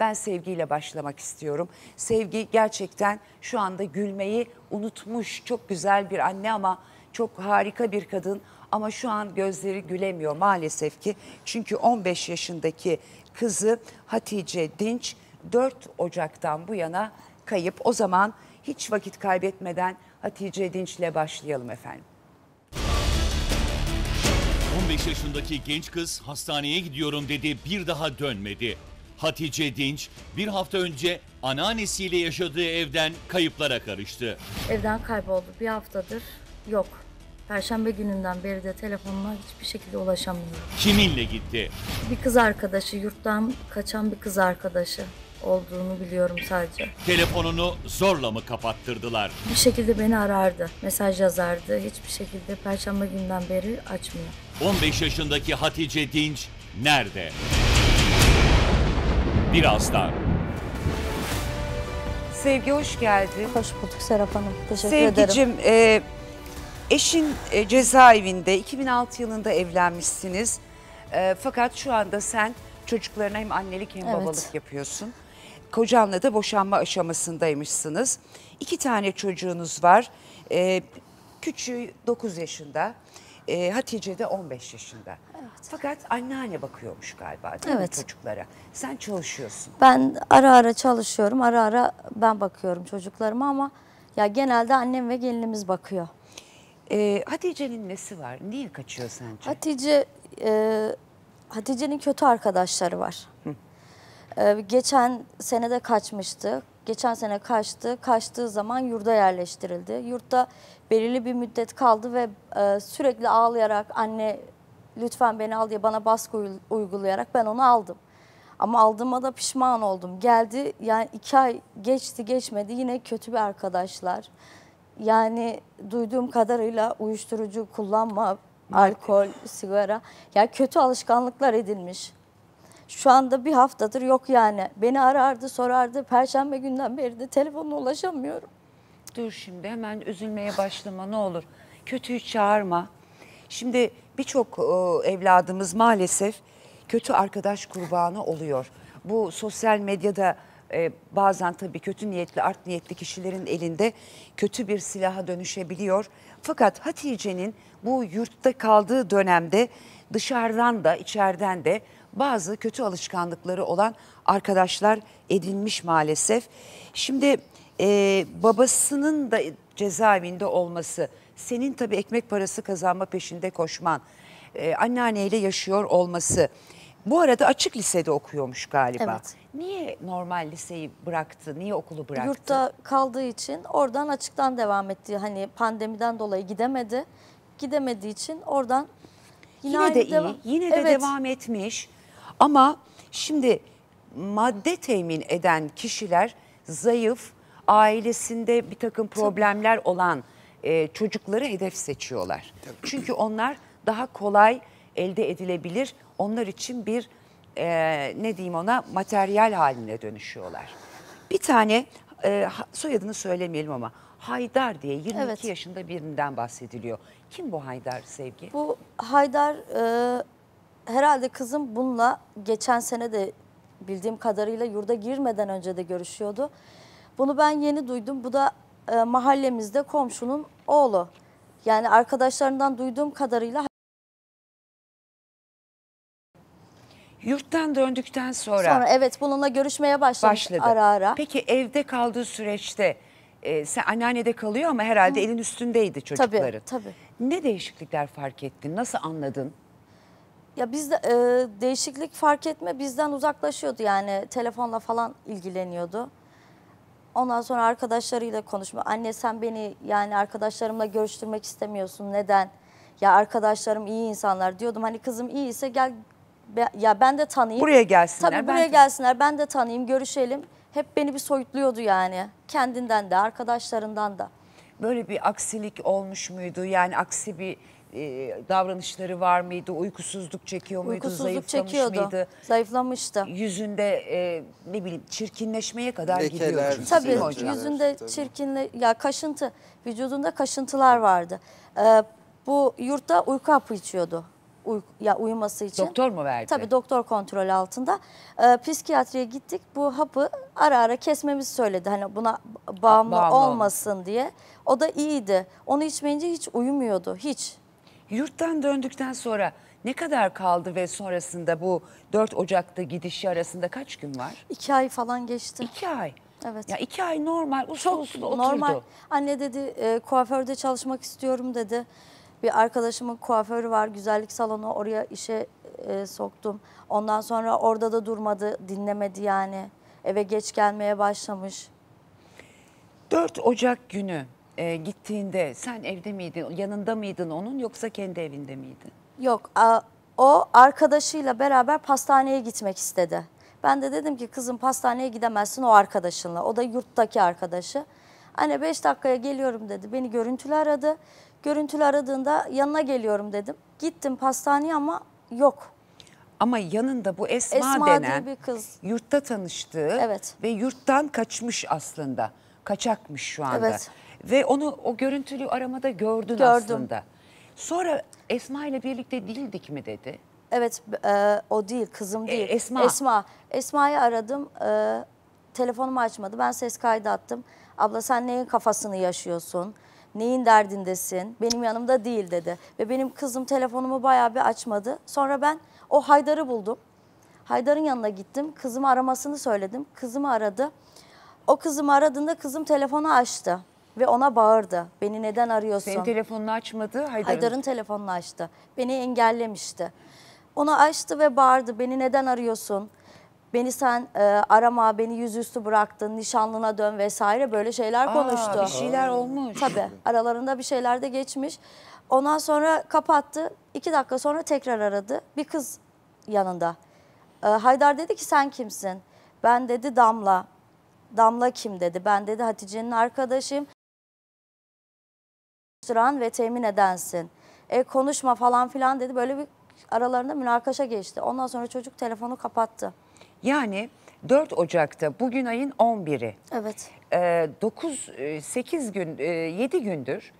Ben sevgiyle başlamak istiyorum. Sevgi gerçekten şu anda gülmeyi unutmuş çok güzel bir anne ama çok harika bir kadın ama şu an gözleri gülemiyor maalesef ki. Çünkü 15 yaşındaki kızı Hatice Dinç 4 Ocak'tan bu yana kayıp. O zaman hiç vakit kaybetmeden Hatice ile başlayalım efendim. 15 yaşındaki genç kız hastaneye gidiyorum dedi bir daha dönmedi. Hatice Dinç bir hafta önce anneannesiyle yaşadığı evden kayıplara karıştı. Evden kayboldu. Bir haftadır yok. Perşembe gününden beri de telefonuma hiçbir şekilde ulaşamıyorum. Kiminle gitti? Bir kız arkadaşı, yurttan kaçan bir kız arkadaşı olduğunu biliyorum sadece. Telefonunu zorla mı kapattırdılar? Bir şekilde beni arardı, mesaj yazardı. Hiçbir şekilde perşembe günden beri açmıyor. 15 yaşındaki Hatice Dinç nerede? bir aslan. Sevgi hoş geldin. Hoş bulduk Serap Hanım. Teşekkür Sevgicim, ederim. Sevgicim, e, eşin e, cezaevinde 2006 yılında evlenmişsiniz. E, fakat şu anda sen çocuklarına hem annelik hem evet. babalık yapıyorsun. Kocanla da boşanma aşamasındaymışsınız. İki tane çocuğunuz var. E, küçüğü 9 yaşında. E, Hatice de 15 yaşında. Evet. Fakat anneanne bakıyormuş galiba değil evet. mi çocuklara? Sen çalışıyorsun. Ben ara ara çalışıyorum. Ara ara ben bakıyorum çocuklarıma ama ya genelde annem ve gelinimiz bakıyor. E, Hatice'nin nesi var? Niye kaçıyor sence? Hatice e, Hatice'nin kötü arkadaşları var. Hı. E, geçen senede kaçmıştı geçen sene kaçtı. Kaçtığı zaman yurda yerleştirildi. Yurtta belirli bir müddet kaldı ve e, sürekli ağlayarak anne lütfen beni al diye bana baskı uygulayarak ben onu aldım. Ama aldığıma da pişman oldum. Geldi yani iki ay geçti geçmedi yine kötü bir arkadaşlar. Yani duyduğum kadarıyla uyuşturucu kullanma, alkol, sigara. Yani kötü alışkanlıklar edilmiş. Şu anda bir haftadır yok yani. Beni arardı, sorardı. Perşembe günden beri de telefonla ulaşamıyorum. Dur şimdi hemen üzülmeye başlama ne olur. Kötüyü çağırma. Şimdi birçok e, evladımız maalesef kötü arkadaş kurbanı oluyor. Bu sosyal medyada e, bazen tabii kötü niyetli, art niyetli kişilerin elinde kötü bir silaha dönüşebiliyor. Fakat Hatice'nin bu yurtta kaldığı dönemde dışarıdan da içeriden de bazı kötü alışkanlıkları olan arkadaşlar edinmiş maalesef. Şimdi e, babasının da cezaevinde olması, senin tabii ekmek parası kazanma peşinde koşman, e, anneanneyle yaşıyor olması. Bu arada açık lisede okuyormuş galiba. Evet. Niye normal liseyi bıraktı? Niye okulu bıraktı? Yurtta kaldığı için oradan açıktan devam etti. Hani pandemiden dolayı gidemedi. Gidemediği için oradan yine, yine de iyi. Yine de evet. devam etmiş. Ama şimdi madde temin eden kişiler zayıf, ailesinde bir takım problemler olan e, çocukları hedef seçiyorlar. Tabii. Çünkü onlar daha kolay elde edilebilir. Onlar için bir e, ne diyeyim ona materyal haline dönüşüyorlar. Bir tane e, soyadını söylemeyelim ama Haydar diye 22 evet. yaşında birinden bahsediliyor. Kim bu Haydar Sevgi? Bu Haydar e, herhalde kızım bununla geçen sene de bildiğim kadarıyla yurda girmeden önce de görüşüyordu. Bunu ben yeni duydum. Bu da e, mahallemizde komşunun oğlu. Yani arkadaşlarından duyduğum kadarıyla Yurttan döndükten sonra, sonra evet bununla görüşmeye başladı, başladı. ara ara. Peki evde kaldığı süreçte e, sen anneannede kalıyor ama herhalde Hı. elin üstündeydi çocukların. Tabii tabii. Ne değişiklikler fark ettin? Nasıl anladın? Ya bizde e, değişiklik fark etme bizden uzaklaşıyordu yani telefonla falan ilgileniyordu. Ondan sonra arkadaşlarıyla konuşma. Anne sen beni yani arkadaşlarımla görüştürmek istemiyorsun. Neden? Ya arkadaşlarım iyi insanlar diyordum. Hani kızım iyi ise gel be, ya ben de tanıyayım. Buraya gelsinler. Tabii buraya ben... gelsinler. Ben de tanıyayım, görüşelim. Hep beni bir soyutluyordu yani. Kendinden de, arkadaşlarından da. Böyle bir aksilik olmuş muydu? Yani aksi bir e, davranışları var mıydı? Uykusuzluk çekiyor muydu? Uykusuzluk Zayıflamış çekiyordu. mıydı? Zayıflamıştı. Yüzünde e, ne bileyim çirkinleşmeye kadar Lekeler, gidiyor. tabii hocam. yüzünde çirkinle ya kaşıntı vücudunda kaşıntılar vardı. Ee, bu yurtta uyku hapı içiyordu. Uy, ya uyuması için. Doktor mu verdi? Tabii doktor kontrol altında. Ee, psikiyatriye gittik. Bu hapı ara ara kesmemizi söyledi. Hani buna bağımlı, bağımlı olmasın diye. O da iyiydi. Onu içmeyince hiç uyumuyordu. Hiç. Yurttan döndükten sonra ne kadar kaldı ve sonrasında bu 4 Ocak'ta gidişi arasında kaç gün var? İki ay falan geçti. İki ay. Evet. Ya iki ay normal usul Çok usul oturdu. Normal. Anne dedi e, kuaförde çalışmak istiyorum dedi. Bir arkadaşımın kuaförü var güzellik salonu oraya işe e, soktum. Ondan sonra orada da durmadı dinlemedi yani. Eve geç gelmeye başlamış. 4 Ocak günü e, gittiğinde sen evde miydin, yanında mıydın onun yoksa kendi evinde miydin? Yok a, o arkadaşıyla beraber pastaneye gitmek istedi. Ben de dedim ki kızım pastaneye gidemezsin o arkadaşınla. O da yurttaki arkadaşı. Anne 5 dakikaya geliyorum dedi. Beni görüntülü aradı. Görüntülü aradığında yanına geliyorum dedim. Gittim pastaneye ama yok. Ama yanında bu Esma, Esma denen bir kız. yurtta tanıştığı evet. ve yurttan kaçmış aslında. Kaçakmış şu anda. Evet. Ve onu o görüntülü aramada gördün Gördüm. aslında. Sonra Esma ile birlikte değildik mi dedi. Evet e, o değil kızım e, değil. E, Esma. Esma. Esma'yı aradım. E, telefonumu açmadı. Ben ses kaydı attım. Abla sen neyin kafasını yaşıyorsun? Neyin derdindesin? Benim yanımda değil dedi. Ve benim kızım telefonumu bayağı bir açmadı. Sonra ben o Haydar'ı buldum. Haydar'ın yanına gittim. Kızımı aramasını söyledim. Kızımı aradı. O kızımı aradığında kızım telefonu açtı ve ona bağırdı. Beni neden arıyorsun? Senin telefonunu açmadı Haydar'ın. Haydar'ın telefonunu açtı. Beni engellemişti. Onu açtı ve bağırdı. Beni neden arıyorsun? Beni sen e, arama, beni yüzüstü bıraktın, nişanlına dön vesaire böyle şeyler Aa, konuştu. Bir şeyler olmuş. Tabii aralarında bir şeyler de geçmiş. Ondan sonra kapattı. İki dakika sonra tekrar aradı. Bir kız yanında. E, Haydar dedi ki sen kimsin? Ben dedi Damla. Damla kim dedi. Ben dedi Hatice'nin arkadaşıyım oluşturan ve temin edensin. E, konuşma falan filan dedi. Böyle bir aralarında münakaşa geçti. Ondan sonra çocuk telefonu kapattı. Yani 4 Ocak'ta bugün ayın 11'i. Evet. E, 9 8 e, gün e, 7 gündür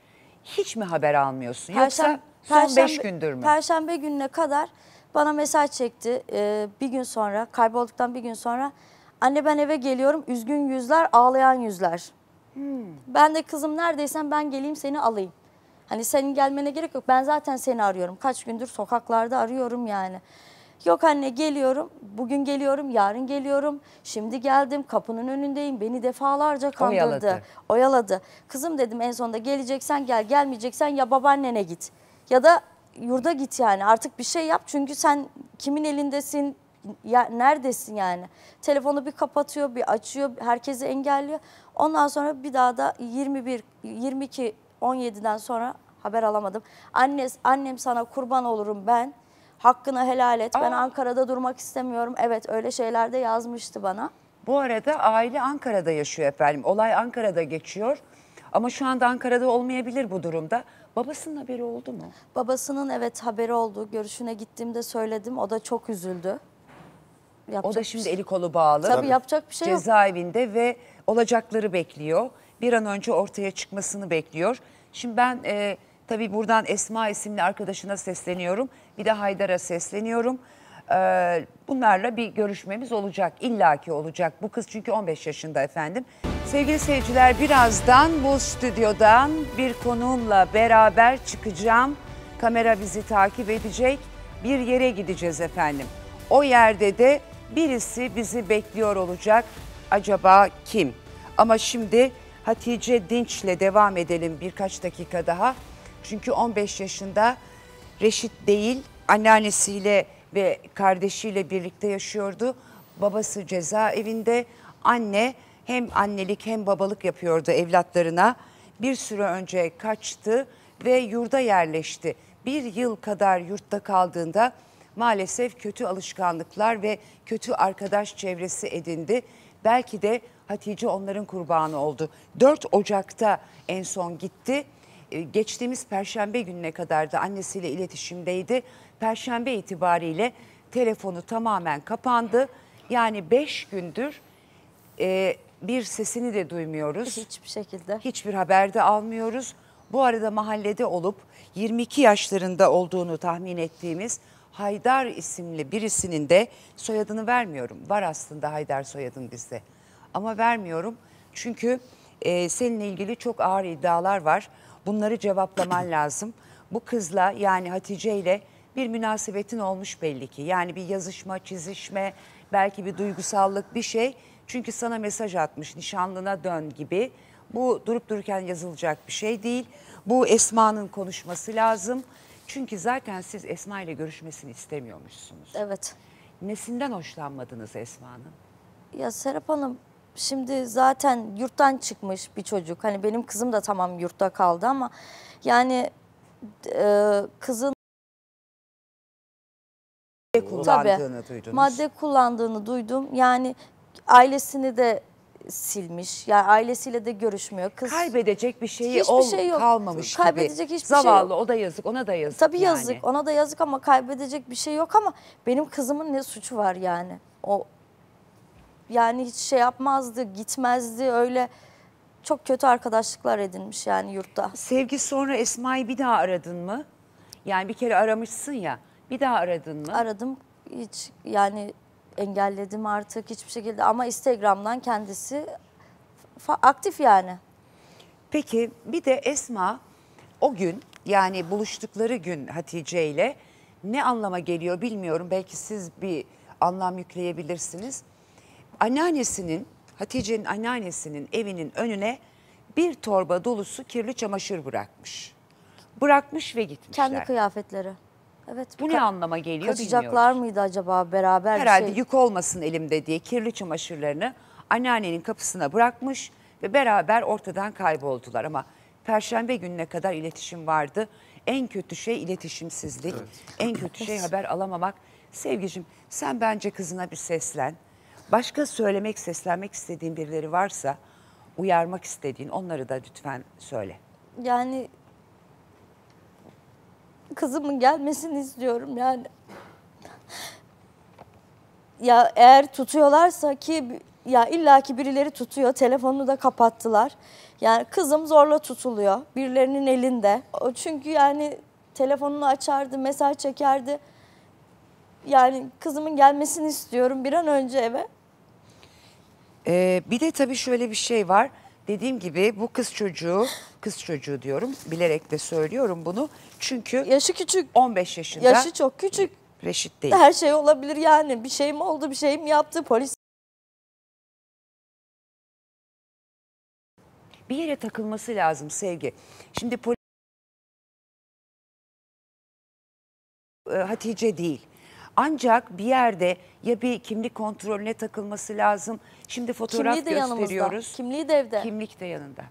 hiç mi haber almıyorsun? Perşem, son 5 gündür mü? Perşembe gününe kadar bana mesaj çekti. E, bir gün sonra kaybolduktan bir gün sonra anne ben eve geliyorum. Üzgün yüzler, ağlayan yüzler. Hmm. Ben de kızım neredeysen ben geleyim seni alayım. Hani senin gelmene gerek yok. Ben zaten seni arıyorum. Kaç gündür sokaklarda arıyorum yani. Yok anne geliyorum, bugün geliyorum, yarın geliyorum, şimdi geldim, kapının önündeyim. Beni defalarca kandırdı, oyaladı. oyaladı. Kızım dedim en sonunda geleceksen gel, gelmeyeceksen ya babaannene git. Ya da yurda git yani artık bir şey yap çünkü sen kimin elindesin, ya, neredesin yani? Telefonu bir kapatıyor, bir açıyor, herkesi engelliyor. Ondan sonra bir daha da 21, 22, 17'den sonra haber alamadım. Anne, annem sana kurban olurum ben. Hakkını helal et. Aa. Ben Ankara'da durmak istemiyorum. Evet öyle şeyler de yazmıştı bana. Bu arada aile Ankara'da yaşıyor efendim. Olay Ankara'da geçiyor. Ama şu anda Ankara'da olmayabilir bu durumda. Babasının haberi oldu mu? Babasının evet haberi oldu. Görüşüne gittiğimde söyledim. O da çok üzüldü. Yapacak o da şimdi şey eli kolu bağlı. Tabii, yapacak bir şey yok. Cezaevinde ve olacakları bekliyor. Bir an önce ortaya çıkmasını bekliyor. Şimdi ben e, tabii buradan Esma isimli arkadaşına sesleniyorum. Bir de Haydar'a sesleniyorum. E, bunlarla bir görüşmemiz olacak. illaki olacak. Bu kız çünkü 15 yaşında efendim. Sevgili seyirciler birazdan bu stüdyodan bir konuğumla beraber çıkacağım. Kamera bizi takip edecek. Bir yere gideceğiz efendim. O yerde de birisi bizi bekliyor olacak. Acaba kim? Ama şimdi Hatice Dinç'le devam edelim birkaç dakika daha. Çünkü 15 yaşında reşit değil anneannesiyle ve kardeşiyle birlikte yaşıyordu. Babası cezaevinde anne hem annelik hem babalık yapıyordu evlatlarına. Bir süre önce kaçtı ve yurda yerleşti. Bir yıl kadar yurtta kaldığında maalesef kötü alışkanlıklar ve kötü arkadaş çevresi edindi. Belki de Hatice onların kurbanı oldu. 4 Ocak'ta en son gitti. Ee, geçtiğimiz perşembe gününe kadar da annesiyle iletişimdeydi. Perşembe itibariyle telefonu tamamen kapandı. Yani 5 gündür e, bir sesini de duymuyoruz. Hiçbir şekilde. Hiçbir haber de almıyoruz. Bu arada mahallede olup 22 yaşlarında olduğunu tahmin ettiğimiz Haydar isimli birisinin de soyadını vermiyorum. Var aslında Haydar soyadın bizde ama vermiyorum çünkü e, seninle ilgili çok ağır iddialar var. Bunları cevaplaman lazım. Bu kızla yani Hatice ile bir münasebetin olmuş belli ki. Yani bir yazışma, çizişme, belki bir duygusallık bir şey. Çünkü sana mesaj atmış nişanlına dön gibi. Bu durup dururken yazılacak bir şey değil. Bu Esma'nın konuşması lazım. Çünkü zaten siz Esma ile görüşmesini istemiyormuşsunuz. Evet. Nesinden hoşlanmadınız Esma'nın? Ya Serap Hanım şimdi zaten yurttan çıkmış bir çocuk. Hani benim kızım da tamam yurtta kaldı ama yani e, kızın kullandığını Tabii, Madde kullandığını duydum. Yani ailesini de silmiş. Yani ailesiyle de görüşmüyor. Kız Kaybedecek bir şeyi hiçbir ol, şey yok. kalmamış Kaybedecek gibi. hiçbir Zavallı, şey Zavallı o da yazık ona da yazık. Tabii yani. yazık ona da yazık ama kaybedecek bir şey yok ama benim kızımın ne suçu var yani? O yani hiç şey yapmazdı, gitmezdi öyle çok kötü arkadaşlıklar edinmiş yani yurtta. Sevgi sonra Esma'yı bir daha aradın mı? Yani bir kere aramışsın ya. Bir daha aradın mı? Aradım. Hiç yani engelledim artık hiçbir şekilde ama Instagram'dan kendisi aktif yani. Peki bir de Esma o gün yani buluştukları gün Hatice ile ne anlama geliyor bilmiyorum. Belki siz bir anlam yükleyebilirsiniz. Anneannesinin, Hatice'nin anneannesinin evinin önüne bir torba dolusu kirli çamaşır bırakmış. Bırakmış ve gitmişler. Kendi kıyafetleri. Evet. Bu ne anlama geliyor Kaçacaklar bilmiyoruz. mıydı acaba beraber? Herhalde şey... yük olmasın elimde diye kirli çamaşırlarını anneannenin kapısına bırakmış ve beraber ortadan kayboldular. Ama perşembe gününe kadar iletişim vardı. En kötü şey iletişimsizlik, evet. en kötü şey haber alamamak. Sevgicim sen bence kızına bir seslen. Başka söylemek, seslenmek istediğin birileri varsa uyarmak istediğin onları da lütfen söyle. Yani kızımın gelmesini istiyorum yani. Ya eğer tutuyorlarsa ki ya illaki birileri tutuyor. Telefonunu da kapattılar. Yani kızım zorla tutuluyor. Birilerinin elinde. O çünkü yani telefonunu açardı, mesaj çekerdi. Yani kızımın gelmesini istiyorum bir an önce eve. Ee, bir de tabii şöyle bir şey var. Dediğim gibi bu kız çocuğu, kız çocuğu diyorum bilerek de söylüyorum bunu. Çünkü Yaşı küçük. 15 yaşında Yaşı çok küçük. reşit değil. Her şey olabilir yani. Bir şey mi oldu, bir şey mi yaptı, polis Bir yere takılması lazım sevgi. Şimdi poli- ee, Hatice değil. Ancak bir yerde ya bir kimlik kontrolüne takılması lazım. Şimdi fotoğraf Kimliği de gösteriyoruz. yanımızda. Kimliği de evde. Kimlik de yanında.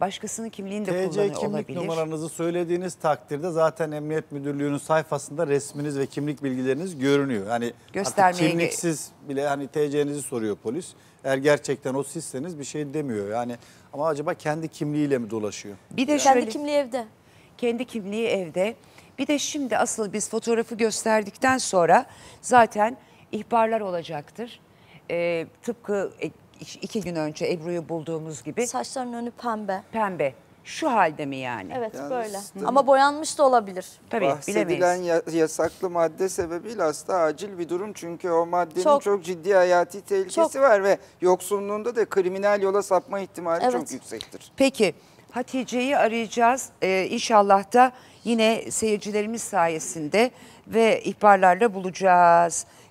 Başkasının kimliğini de TC kullanıyor olabilir. TC kimlik numaranızı söylediğiniz takdirde zaten Emniyet Müdürlüğü'nün sayfasında resminiz ve kimlik bilgileriniz görünüyor. Hani Göstermeye... artık kimliksiz bile hani TC'nizi soruyor polis. Eğer gerçekten o sizseniz bir şey demiyor. Yani ama acaba kendi kimliğiyle mi dolaşıyor? Bir de yani. kendi kimliği evde. Kendi kimliği evde. Bir de şimdi asıl biz fotoğrafı gösterdikten sonra zaten ihbarlar olacaktır. Ee, e, tıpkı iki gün önce Ebru'yu bulduğumuz gibi. Saçlarının önü pembe. Pembe. Şu halde mi yani? Evet Yalnız böyle. Tabii, Ama boyanmış da olabilir. Tabii bahsedilen bilemeyiz. yasaklı madde sebebiyle aslında acil bir durum. Çünkü o maddenin çok, çok ciddi hayati tehlikesi çok. var ve yoksunluğunda da kriminal yola sapma ihtimali evet. çok yüksektir. Peki Hatice'yi arayacağız. Ee, inşallah da yine seyircilerimiz sayesinde ve ihbarlarla bulacağız.